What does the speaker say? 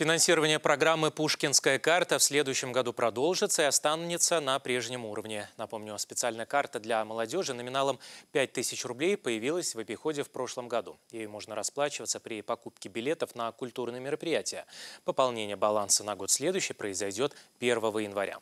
Финансирование программы «Пушкинская карта» в следующем году продолжится и останется на прежнем уровне. Напомню, специальная карта для молодежи номиналом 5000 рублей появилась в обиходе в прошлом году. Ею можно расплачиваться при покупке билетов на культурные мероприятия. Пополнение баланса на год следующий произойдет 1 января.